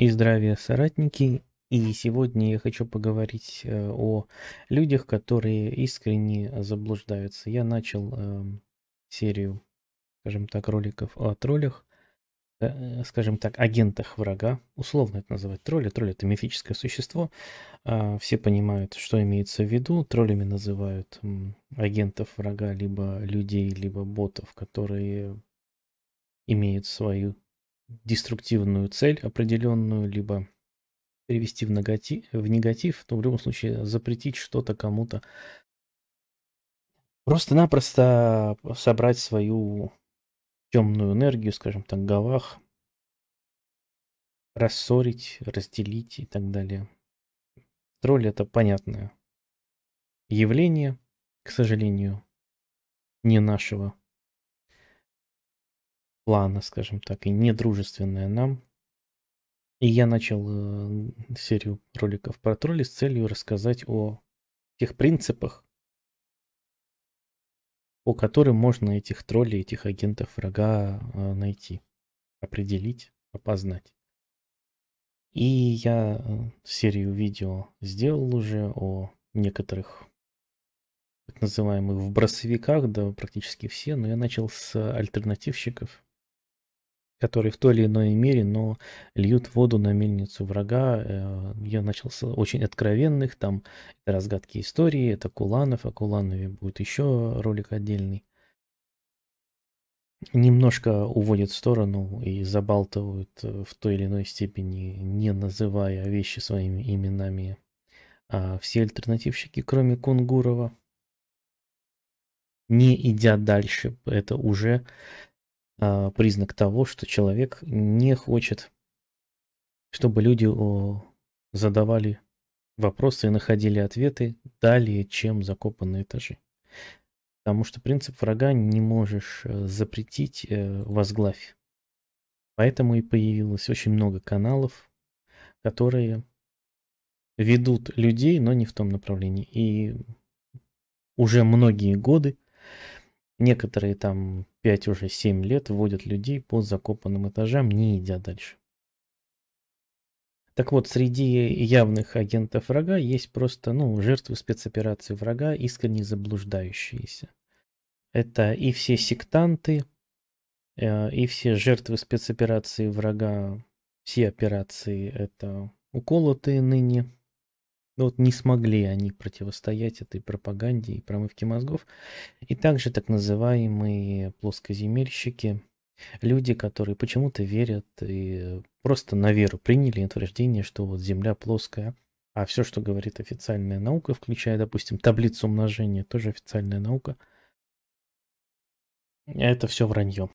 и здравия, соратники! И сегодня я хочу поговорить э, о людях, которые искренне заблуждаются. Я начал э, серию, скажем так, роликов о троллях, э, э скажем так, агентах врага. Условно это называть тролли. Тролль это мифическое существо. Э, все понимают, что имеется в виду. Троллями называют агентов врага, либо людей, либо ботов, которые имеют свою деструктивную цель определенную, либо перевести в негатив, в негатив, то в любом случае запретить что-то кому-то. Просто-напросто собрать свою темную энергию, скажем так, гавах, рассорить, разделить и так далее. Тролль это понятное явление, к сожалению, не нашего плана, скажем так, и недружественная нам. И я начал э, серию роликов про тролли с целью рассказать о тех принципах, по которым можно этих троллей, этих агентов врага э, найти, определить, опознать. И я э, серию видео сделал уже о некоторых так называемых в бросовиках, да практически все, но я начал с альтернативщиков, которые в той или иной мере, но льют воду на мельницу врага. Э, я начал с очень откровенных, там разгадки истории, это Куланов, о а Куланове будет еще ролик отдельный. Немножко уводят в сторону и забалтывают э, в той или иной степени, не называя вещи своими именами. А все альтернативщики, кроме Кунгурова, не идя дальше, это уже а, признак того, что человек не хочет, чтобы люди задавали вопросы и находили ответы далее, чем закопанные этажи. Потому что принцип врага не можешь э, запретить э, возглавь. Поэтому и появилось очень много каналов, которые ведут людей, но не в том направлении. И уже многие годы Некоторые там 5 уже 7 лет вводят людей по закопанным этажам, не идя дальше. Так вот, среди явных агентов врага есть просто ну, жертвы спецоперации врага, искренне заблуждающиеся. Это и все сектанты, э, и все жертвы спецоперации врага, все операции это уколотые ныне, но вот не смогли они противостоять этой пропаганде и промывке мозгов. И также так называемые плоскоземельщики, люди, которые почему-то верят и просто на веру приняли утверждение, что вот Земля плоская, а все, что говорит официальная наука, включая, допустим, таблицу умножения, тоже официальная наука, это все вранье.